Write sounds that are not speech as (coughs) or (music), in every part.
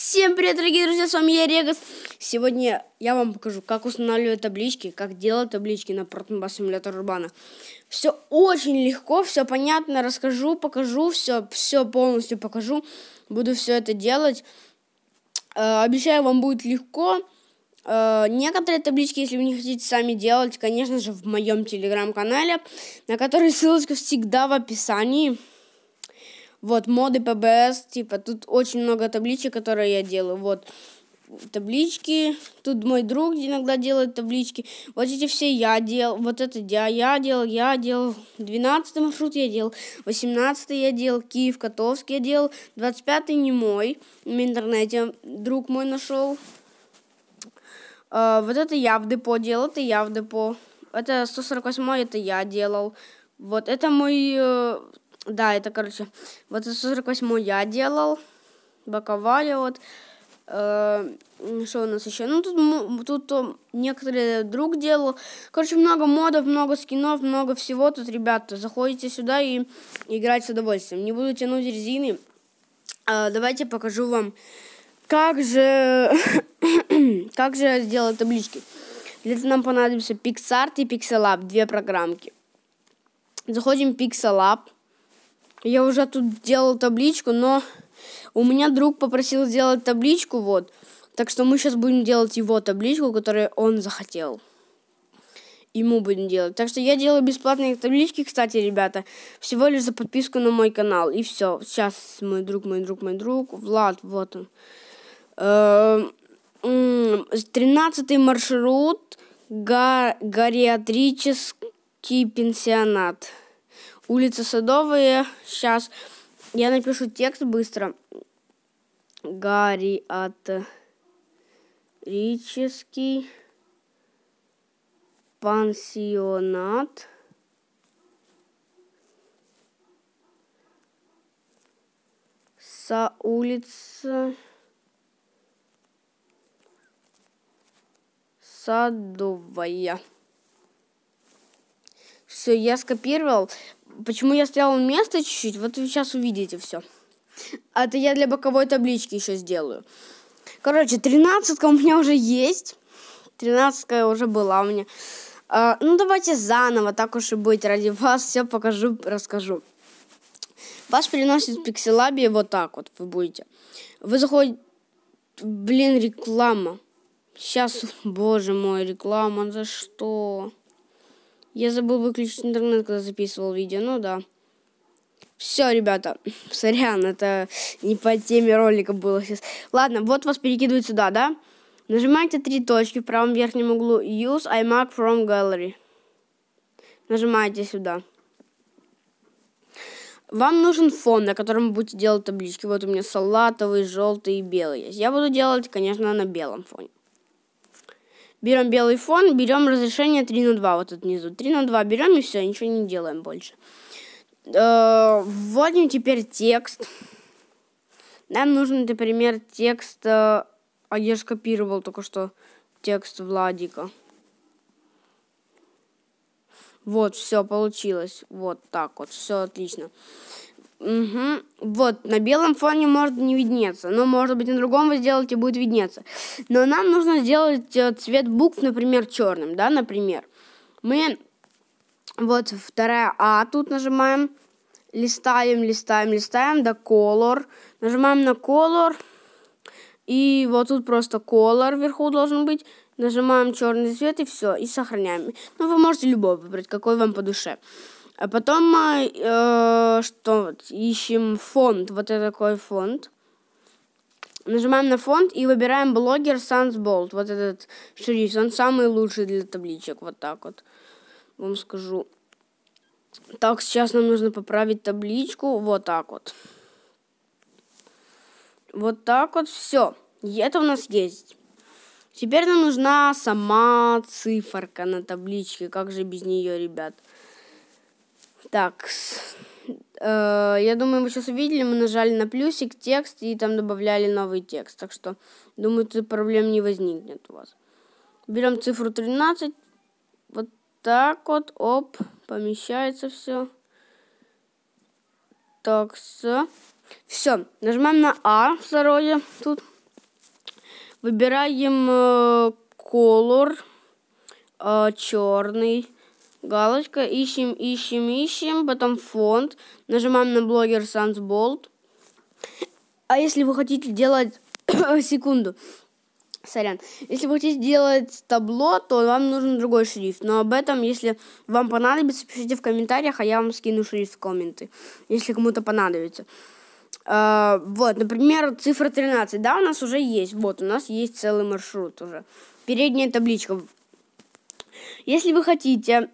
Всем привет, дорогие друзья, с вами я, Регас. Сегодня я вам покажу, как устанавливать таблички, как делать таблички на Протмба симулятор Урбана. Все очень легко, все понятно, расскажу, покажу, все, все полностью покажу. Буду все это делать. Э, обещаю, вам будет легко. Э, некоторые таблички, если вы не хотите сами делать, конечно же, в моем телеграм-канале, на который ссылочка всегда в описании. Вот, моды ПБС, типа, тут очень много табличек, которые я делаю. Вот, таблички, тут мой друг иногда делает таблички. Вот эти все я делал, вот это я, я делал, я делал. 12 маршрут я делал, 18 я делал, Киев, Котовский я делал, 25 не мой, в интернете друг мой нашел. А, вот это я в депо делал, это я в депо. Это 148 это я делал. Вот, это мой э, да, это, короче, вот эту 48 я делал. Боковали вот. Э, что у нас еще? Ну, тут, тут о, некоторые друг делал. Короче, много модов, много скинов, много всего. Тут, ребята, заходите сюда и играть с удовольствием. Не буду тянуть резины. Э, давайте покажу вам, как же, (coughs) как же сделать таблички. Для этого нам понадобится PixArt и PixelApp, две программки. Заходим в PixelApp. Я уже тут делал табличку, но у меня друг попросил сделать табличку, вот. Так что мы сейчас будем делать его табличку, которую он захотел. И будем делать. Так что я делаю бесплатные таблички, кстати, ребята. Всего лишь за подписку на мой канал. И все. Сейчас мой друг, мой друг, мой друг. Влад, вот он. Эм, тринадцатый маршрут. Га- Гориатрический пенсионат улица Садовая. Сейчас я напишу текст быстро. Гарри от Рический пансионат. Со улица Садовая. Все, я скопировал. Почему я стоял место чуть-чуть, вот вы сейчас увидите все. А это я для боковой таблички еще сделаю. Короче, тринадцатка у меня уже есть. Тринадцатка уже была у меня. А, ну, давайте заново, так уж и быть, ради вас все покажу, расскажу. Вас переносит в Пикселабе вот так вот вы будете. Вы заходите... Блин, реклама. Сейчас, боже мой, реклама, за что? Я забыл выключить интернет, когда записывал видео, ну да. Все, ребята, (laughs) сорян, это не по теме ролика было сейчас. Ладно, вот вас перекидывают сюда, да? Нажимайте три точки в правом верхнем углу Use iMac from Gallery. Нажимайте сюда. Вам нужен фон, на котором вы будете делать таблички. Вот у меня салатовый, желтый и белый есть. Я буду делать, конечно, на белом фоне берем белый фон, берем разрешение 3 на 2 вот тут внизу. 3 на 2 берем и все, ничего не делаем больше. Э, вводим теперь текст. Нам нужен, например, текст... Э, а я же копировал только что текст Владика. Вот, все получилось. Вот так вот, все отлично. Угу. Вот, на белом фоне может не виднеться, но, может быть, на другом вы сделаете, будет виднеться. Но нам нужно сделать э, цвет букв, например, черным, да, например. Мы, вот, вторая А тут нажимаем, листаем, листаем, листаем до color, нажимаем на color, и вот тут просто color вверху должен быть, нажимаем черный цвет и все, и сохраняем. Ну, вы можете любой выбрать, какой вам по душе. А потом э, что ищем фонд, вот это такой фонд. Нажимаем на фонд и выбираем блогер Sans Bold. Вот этот шрифт, он самый лучший для табличек. Вот так вот. Вам скажу. Так, сейчас нам нужно поправить табличку. Вот так вот. Вот так вот. Все. Это у нас есть. Теперь нам нужна сама циферка на табличке. Как же без нее, ребят? Так, э, я думаю, вы сейчас увидели, мы нажали на плюсик, текст, и там добавляли новый текст. Так что, думаю, тут проблем не возникнет у вас. Берем цифру 13, вот так вот, оп, помещается все. Так, все. Все, нажимаем на А второе тут. Выбираем э, color э, черный галочка, ищем, ищем, ищем, потом фонд, нажимаем на блогер Sans Bold. А если вы хотите делать... (coughs) секунду. Сорян. Если вы хотите делать табло, то вам нужен другой шрифт. Но об этом, если вам понадобится, пишите в комментариях, а я вам скину шрифт в комменты, если кому-то понадобится. А, вот, например, цифра 13, да, у нас уже есть. Вот, у нас есть целый маршрут уже. Передняя табличка. Если вы хотите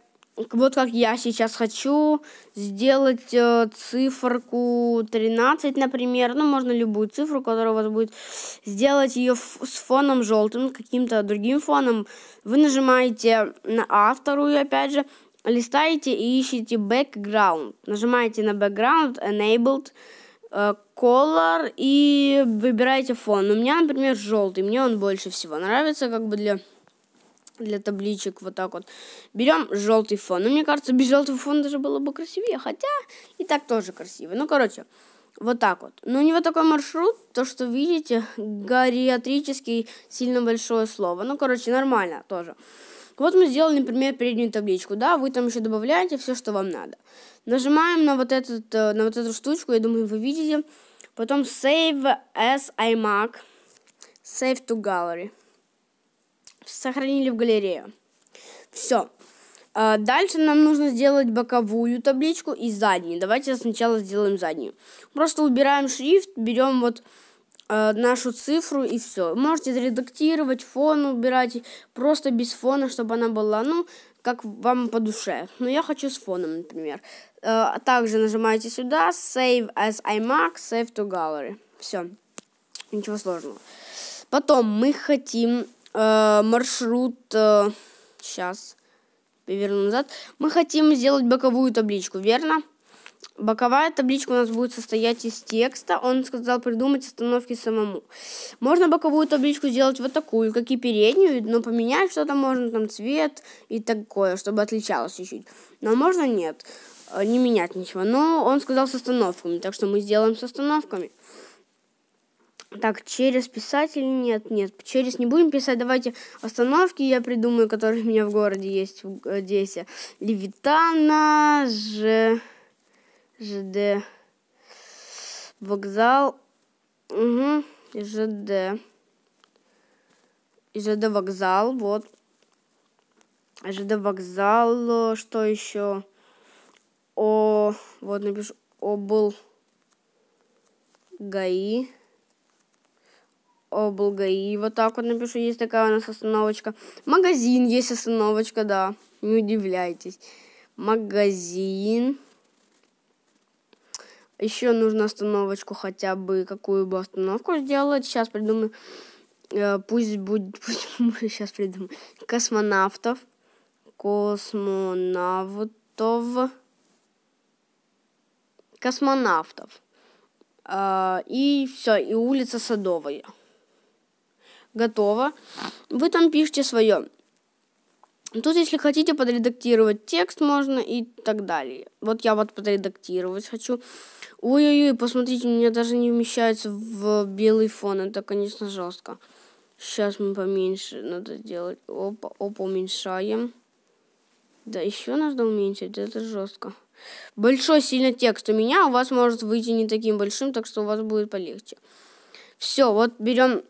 вот как я сейчас хочу сделать э, циферку 13, например, ну, можно любую цифру, которая у вас будет, сделать ее с фоном желтым, каким-то другим фоном. Вы нажимаете на А вторую, опять же, листаете и ищете background. Нажимаете на background, enabled, э, color и выбираете фон. У меня, например, желтый, мне он больше всего нравится, как бы для для табличек вот так вот. Берем желтый фон. Ну, мне кажется, без желтого фона даже было бы красивее, хотя и так тоже красиво. Ну, короче, вот так вот. Но ну, у него такой маршрут, то, что видите, гариатрический, сильно большое слово. Ну, короче, нормально тоже. Вот мы сделали, например, переднюю табличку, да, вы там еще добавляете все, что вам надо. Нажимаем на вот, этот, э, на вот эту штучку, я думаю, вы видите. Потом Save as iMac, Save to Gallery сохранили в галерею. Все. А, дальше нам нужно сделать боковую табличку и заднюю. Давайте сначала сделаем заднюю. Просто убираем шрифт, берем вот э, нашу цифру и все. Можете редактировать, фон убирать, просто без фона, чтобы она была, ну, как вам по душе. Но я хочу с фоном, например. Э, также нажимаете сюда, Save as iMac, Save to Gallery. Все, ничего сложного. Потом мы хотим э, маршрут... Э, сейчас, поверну назад. Мы хотим сделать боковую табличку, верно? Боковая табличка у нас будет состоять из текста. Он сказал придумать остановки самому. Можно боковую табличку сделать вот такую, как и переднюю, но поменять что-то можно, там цвет и такое, чтобы отличалось чуть-чуть. Но можно нет, э, не менять ничего. Но он сказал с остановками, так что мы сделаем с остановками. Так, через писать или нет? Нет, через не будем писать. Давайте остановки я придумаю, которые у меня в городе есть, в Одессе. Левитана, Ж... ЖД. Вокзал. Угу. ЖД. ЖД вокзал, вот. ЖД вокзал, что еще? О, вот напишу, О был ГАИ облга. Э, и вот так вот напишу, есть такая у нас остановочка. Магазин, есть остановочка, да. Не удивляйтесь. Магазин. Еще нужно остановочку хотя бы, какую бы остановку сделать. Сейчас придумаю. Э, пусть будет, (laughs) пусть сейчас придумаю. Космонавтов. Космонавтов. Космонавтов. Э, и все, и улица Садовая готово. Вы там пишете свое. Тут, если хотите подредактировать текст, можно и так далее. Вот я вот подредактировать хочу. Ой-ой-ой, посмотрите, у меня даже не вмещается в белый фон. Это, конечно, жестко. Сейчас мы поменьше надо сделать. Опа, опа, уменьшаем. Да, еще надо уменьшить, это жестко. Большой сильно текст у меня, у вас может выйти не таким большим, так что у вас будет полегче. Все, вот берем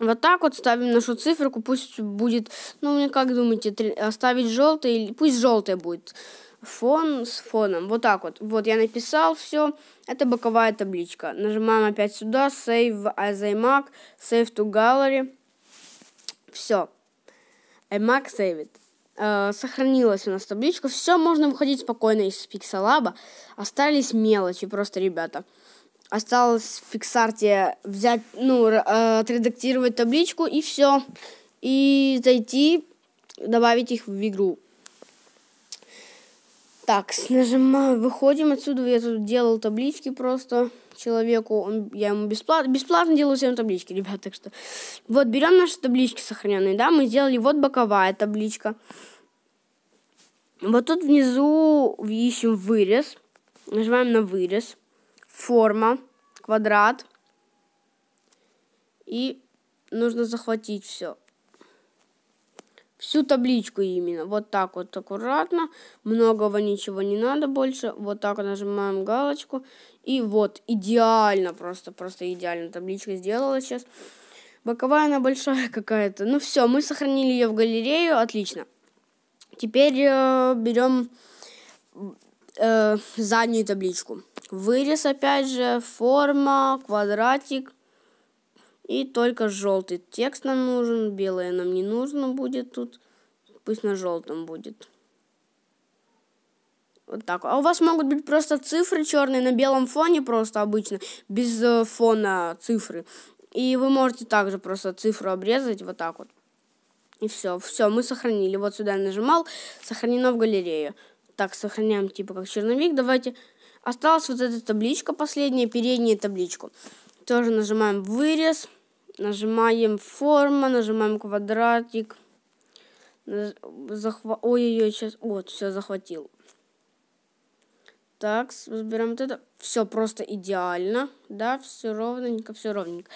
вот так вот ставим нашу циферку, пусть будет, ну, как думаете, три, оставить желтый, пусть желтый будет. Фон с фоном, вот так вот. Вот я написал все, это боковая табличка. Нажимаем опять сюда, Save as iMac, Save to Gallery. Все. iMac Save it. Э, сохранилась у нас табличка. Все, можно выходить спокойно из пиксалаба. Остались мелочи просто, ребята осталось в фиксарте взять, ну, э, отредактировать табличку и все. И зайти, добавить их в игру. Так, нажимаю, выходим отсюда. Я тут делал таблички просто человеку. Он, я ему бесплатно, бесплатно делаю всем таблички, (laughs) ребят. Так что вот берем наши таблички сохраненные, да, мы сделали вот боковая табличка. Вот тут внизу ищем вырез. Нажимаем на вырез форма, квадрат. И нужно захватить все. Всю табличку именно. Вот так вот аккуратно. Многого ничего не надо больше. Вот так нажимаем галочку. И вот, идеально просто, просто идеально табличка сделала сейчас. Боковая она большая (laughs) какая-то. Ну все, мы сохранили ее в галерею. Отлично. Теперь э, берем э, заднюю табличку. Вырез опять же, форма, квадратик и только желтый. Текст нам нужен, белое нам не нужно будет тут. Пусть на желтом будет. Вот так. А у вас могут быть просто цифры черные на белом фоне просто обычно, без э, фона цифры. И вы можете также просто цифру обрезать вот так вот. И все, все, мы сохранили. Вот сюда нажимал, сохранено в галерею. Так, сохраняем типа как черновик. Давайте. Осталась вот эта табличка, последняя, передняя табличку. Тоже нажимаем вырез, нажимаем форма, нажимаем квадратик. Захва... Ой-ой-ой, сейчас. Вот, все, захватил. Так, разбираем вот это. Все просто идеально. Да, все ровненько, все ровненько.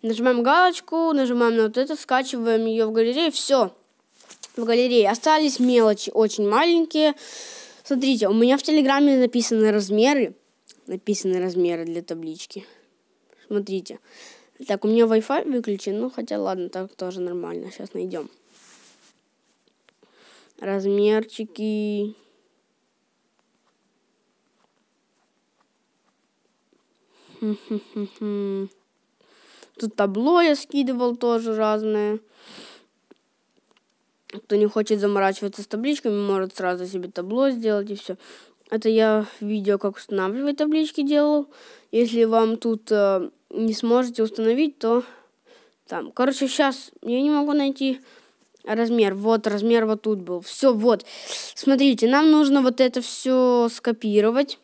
Нажимаем галочку, нажимаем на вот это, скачиваем ее в галерею. Все. В галерее остались мелочи, очень маленькие. Смотрите, у меня в Телеграме написаны размеры. Написаны размеры для таблички. Смотрите. Так, у меня Wi-Fi выключен. Ну, хотя ладно, так тоже нормально. Сейчас найдем. Размерчики. Тут табло я скидывал тоже разное кто не хочет заморачиваться с табличками, может сразу себе табло сделать и все. Это я видео, как устанавливать таблички делал. Если вам тут э, не сможете установить, то там. Короче, сейчас я не могу найти размер. Вот размер вот тут был. Все, вот. Смотрите, нам нужно вот это все скопировать.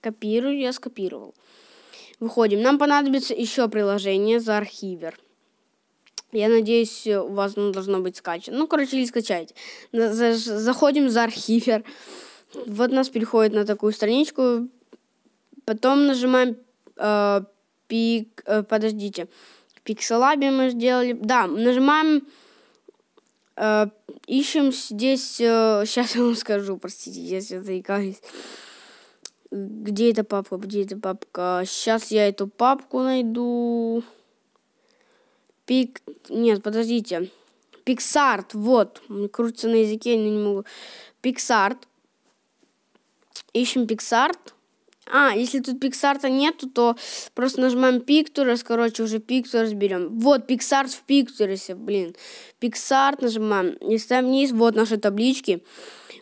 Копирую, я скопировал. Выходим. Нам понадобится еще приложение за архивер. Я надеюсь, э, у вас оно ну, должно быть скачано. Ну, короче, или скачайте. Заходим за архивер. Вот нас переходит на такую страничку. Потом нажимаем э, пик... Э, подождите. Пикселаби мы сделали. Да, нажимаем... Э, ищем здесь... Э, сейчас (laughs) я вам скажу, простите, если заикаюсь. Где эта папка? Где эта папка? Сейчас я эту папку найду. Пик... Нет, подождите. Пиксарт, вот. Крутится на языке, но не могу. Пиксарт. Ищем Пиксарт. А, если тут Pixart нету, то просто нажимаем Pictures, короче, уже Pictures берем. Вот, Pixart в Pictures, блин. Pixart нажимаем, и ставим вниз, вот наши таблички.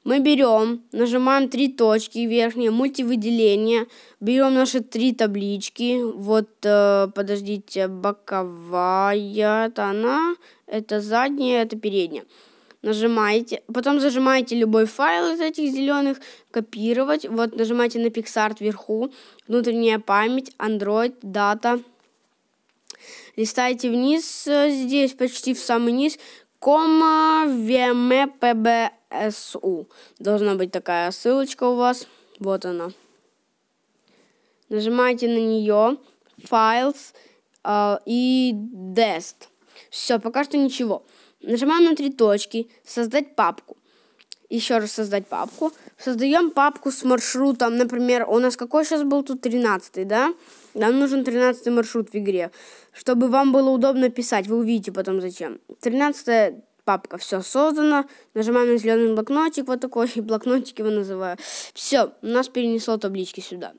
Мы берем, нажимаем три точки верхние, мультивыделение, берем наши три таблички. Вот, э, подождите, боковая, это она, это задняя, это передняя нажимаете, потом зажимаете любой файл из этих зеленых, копировать, вот нажимаете на PixArt вверху, внутренняя память, Android, дата, листаете вниз, э, здесь почти в самый низ, кома vmpbsu. Эм Должна быть такая ссылочка у вас, вот она. Нажимаете на нее, files э, и dest. Все, пока что ничего. Нажимаем на три точки, создать папку. Еще раз создать папку. Создаем папку с маршрутом. Например, у нас какой сейчас был тут 13, да? Нам нужен 13 маршрут в игре. Чтобы вам было удобно писать, вы увидите потом зачем. 13 папка, все создано. Нажимаем на зеленый блокнотик, вот такой, (laughs) блокнотик его называю. Все, у нас перенесло таблички сюда.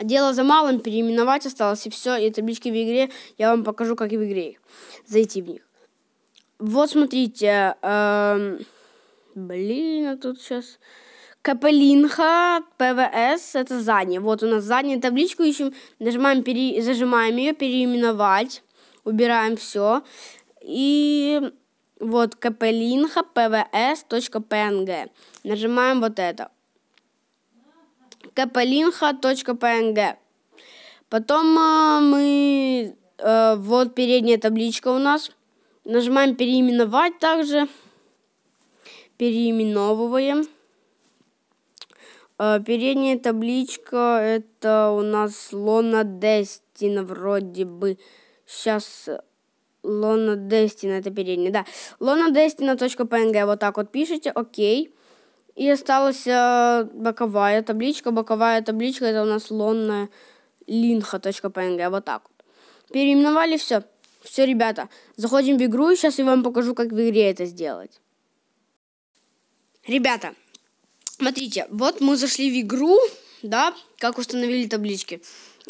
Дело за малым, переименовать осталось и все, и таблички в игре, я вам покажу, как и в игре зайти в них. Вот смотрите, э, блин, а тут сейчас Капелинха, ПВС, это задняя. Вот у нас задняя табличку ищем, нажимаем, пере, зажимаем ее, переименовать, убираем все. И вот Капелинха, ПВС.пнг. Нажимаем вот это. Капелинха.пнг. Потом э, мы, э, вот передняя табличка у нас – Нажимаем переименовать также. Переименовываем. Э, передняя табличка это у нас Лона Дестина вроде бы. Сейчас э, Лона Дестина это передняя, да. Лона Дестина.пнг вот так вот пишите, окей. И осталась э, боковая табличка. Боковая табличка это у нас лонная линха.пнг вот так вот. Переименовали все. Все, ребята, заходим в игру, и сейчас я вам покажу, как в игре это сделать. Ребята, смотрите, вот мы зашли в игру, да, как установили таблички.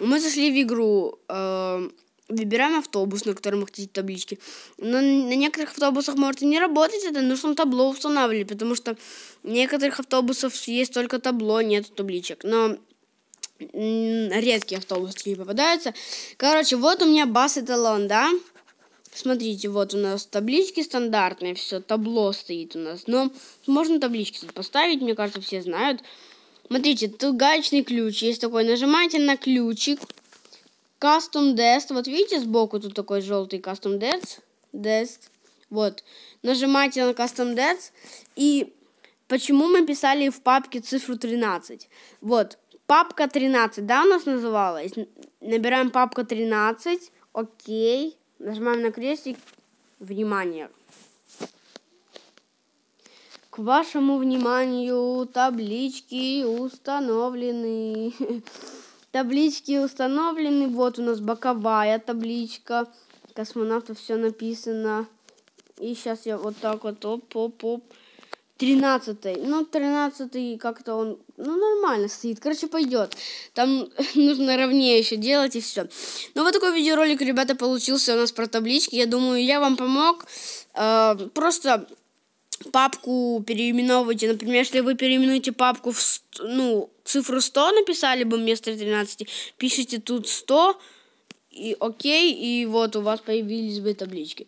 Мы зашли в игру, э, выбираем автобус, на котором вы хотите таблички. Но на некоторых автобусах может и не работать это, нужно табло устанавливать, потому что некоторых автобусов есть только табло, нет табличек. Но редкие автобусы такие попадаются. Короче, вот у меня бас-эталон, да? Смотрите, вот у нас таблички стандартные, все, табло стоит у нас. Но можно таблички тут поставить, мне кажется, все знают. Смотрите, тут гаечный ключ есть такой. Нажимаете на ключик. Custom Dest, Вот видите, сбоку тут такой желтый Custom Dest, Dest, Вот. Нажимаете на Custom Dest, И почему мы писали в папке цифру 13? Вот. Папка 13, да, у нас называлась? Набираем папка 13. Окей. Нажимаем на крестик. Внимание. К вашему вниманию таблички установлены. (laughs) Таблички установлены. Вот у нас боковая табличка. Космонавтов все написано. И сейчас я вот так вот оп-оп-оп. Тринадцатый. Ну, тринадцатый как-то он, ну, нормально стоит. Короче, пойдет. Там (laughs) нужно ровнее еще делать и все. Ну, вот такой видеоролик, ребята, получился у нас про таблички. Я думаю, я вам помог. Э, просто папку переименовывайте. Например, если вы переименуете папку в, ну, цифру 100 написали бы вместо 13, пишите тут 100, и окей, и вот у вас появились бы таблички.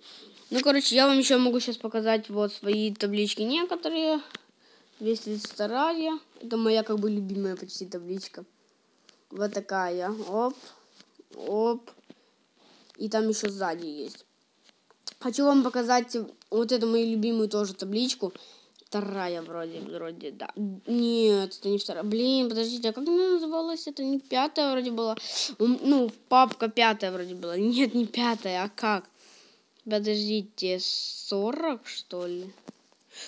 Ну, короче, я вам еще могу сейчас показать вот свои таблички некоторые. 232 -я. Это моя как бы любимая почти табличка. Вот такая. Оп. Оп. И там еще сзади есть. Хочу вам показать вот эту мою любимую тоже табличку. Вторая вроде, вроде, да. Нет, это не вторая. Блин, подождите, а как она называлась? Это не пятая вроде была. Ну, папка пятая вроде была. Нет, не пятая, а как? Подождите, 40, что ли?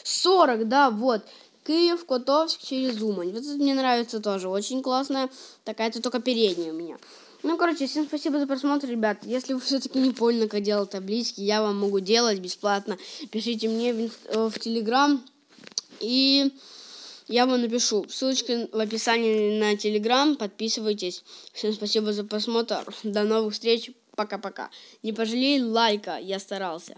40, да, вот. Киев, Котовск, через Умань. Вот это мне нравится тоже. Очень классная. Такая, это только передняя у меня. Ну, короче, всем спасибо за просмотр, ребят. Если вы все-таки не поняли, как делать таблички, я вам могу делать бесплатно. Пишите мне в, э, в Телеграм, и я вам напишу. Ссылочка в описании на Телеграм. Подписывайтесь. Всем спасибо за просмотр. До новых встреч. Пока-пока. Не пожалей лайка, я старался.